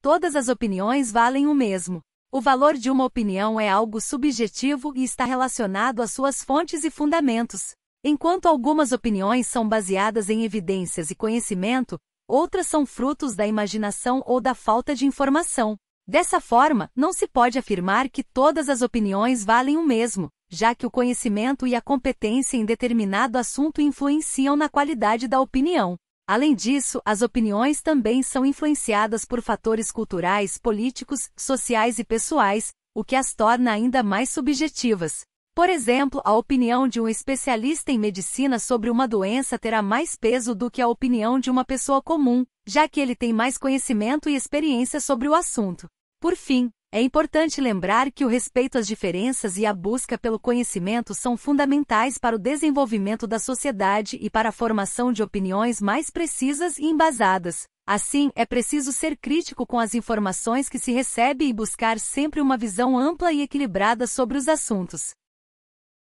Todas as opiniões valem o mesmo. O valor de uma opinião é algo subjetivo e está relacionado às suas fontes e fundamentos. Enquanto algumas opiniões são baseadas em evidências e conhecimento, outras são frutos da imaginação ou da falta de informação. Dessa forma, não se pode afirmar que todas as opiniões valem o mesmo, já que o conhecimento e a competência em determinado assunto influenciam na qualidade da opinião. Além disso, as opiniões também são influenciadas por fatores culturais, políticos, sociais e pessoais, o que as torna ainda mais subjetivas. Por exemplo, a opinião de um especialista em medicina sobre uma doença terá mais peso do que a opinião de uma pessoa comum, já que ele tem mais conhecimento e experiência sobre o assunto. Por fim, é importante lembrar que o respeito às diferenças e a busca pelo conhecimento são fundamentais para o desenvolvimento da sociedade e para a formação de opiniões mais precisas e embasadas. Assim, é preciso ser crítico com as informações que se recebe e buscar sempre uma visão ampla e equilibrada sobre os assuntos.